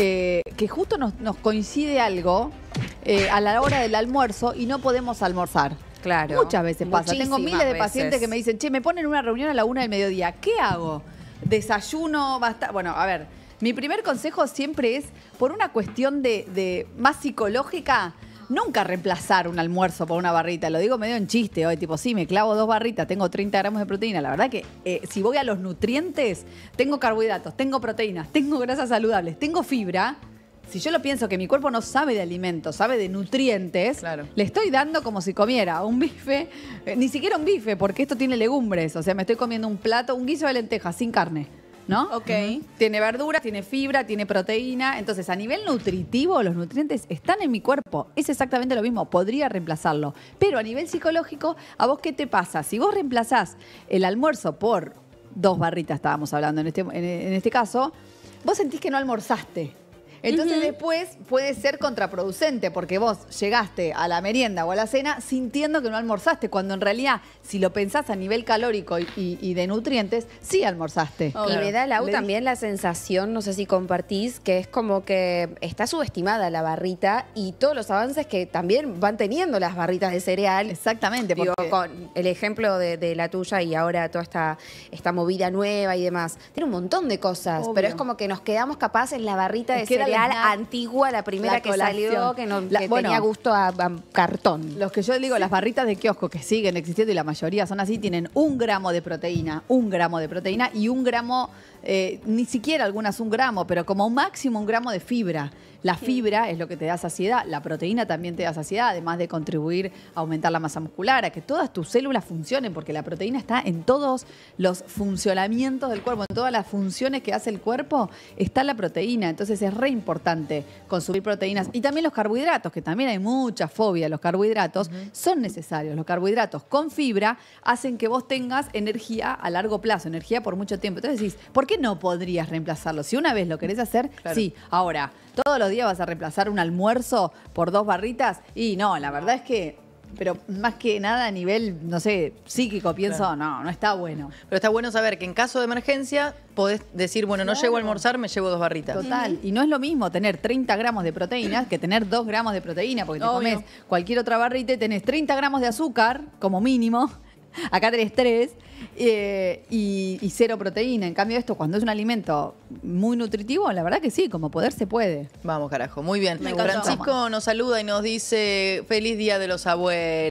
Eh, que justo nos, coincide algo eh, a la hora del almuerzo y no podemos almorzar. Claro. Muchas veces pasa. Tengo miles de pacientes que me dicen, che, me ponen una reunión a la una del mediodía. ¿Qué hago? Desayuno, basta. Bueno, a ver, mi primer consejo siempre es, por una cuestión de más psicológica, Nunca reemplazar un almuerzo por una barrita. Lo digo medio en chiste hoy, tipo, sí, me clavo dos barritas, tengo 30 gramos de proteína. La verdad que eh, si voy a los nutrientes, tengo carbohidratos, tengo proteínas, tengo grasas saludables, tengo fibra. Si yo lo pienso que mi cuerpo no sabe de alimentos, sabe de nutrientes, le estoy dando como si comiera un bife, eh, ni siquiera un bife, porque esto tiene legumbres. O sea, me estoy comiendo un plato, un guiso de lentejas sin carne. ¿no? Ok. Tiene verdura, tiene fibra, tiene proteína. Entonces, a nivel nutritivo, los nutrientes están en mi cuerpo. Es exactamente lo mismo, podría reemplazarlo. Pero a nivel psicológico, ¿a vos qué te pasa? Si vos reemplazás el almuerzo por dos barritas, estábamos hablando en este, en este caso, vos sentís que no almorzaste. Entonces después puede ser contraproducente porque vos llegaste a la merienda o a la cena sintiendo que no almorzaste, cuando en realidad si lo pensás a nivel calórico y, de nutrientes, sí almorzaste. y me da la también la sensación, no sé si compartís, que es como que está subestimada la barrita y todos los avances que también van teniendo las barritas de cereal. Exactamente. Porque... con el ejemplo de, la tuya y ahora toda esta, esta movida nueva y demás, tiene un montón de cosas, pero es como que nos quedamos capaces en la barrita de cereal antigua, la primera que salió, que, no, tenía gusto a, cartón. Los que yo digo, las barritas de kiosco que siguen existiendo y la mayoría son así, tienen un gramo de proteína, un gramo de proteína y un gramo, eh, ni siquiera algunas un gramo, pero como máximo un gramo de fibra. La fibra es lo que te da saciedad, la proteína también te da saciedad, además de contribuir a aumentar la masa muscular, a que todas tus células funcionen, porque la proteína está en todos los funcionamientos del cuerpo, en todas las funciones que hace el cuerpo está la proteína. Entonces es re importante consumir proteínas y también los carbohidratos, que también hay mucha fobia a los carbohidratos, son necesarios. Los carbohidratos con fibra hacen que vos tengas energía a largo plazo, energía por mucho tiempo. Entonces decís, ¿por qué no podrías reemplazarlo? Si una vez lo querés hacer, sí. Ahora, todos los días vas a reemplazar un almuerzo por dos barritas y no, la verdad es que pero más que nada a nivel, no sé, psíquico, pienso, no, no está bueno. Pero está bueno saber que en caso de emergencia podés decir, bueno, no llego a almorzar, me llevo dos barritas. Total, y no es lo mismo tener 30 gramos de proteínas que tener 2 gramos de proteína, porque te comes cualquier otra barrita y tenés 30 gramos de azúcar, como mínimo, acá tenés tres, eh, y, cero proteína. En cambio, esto, cuando es un alimento muy nutritivo, la verdad que sí, como poder se puede. Vamos, carajo, muy bien. Francisco nos saluda y nos dice, feliz día de los abuelos.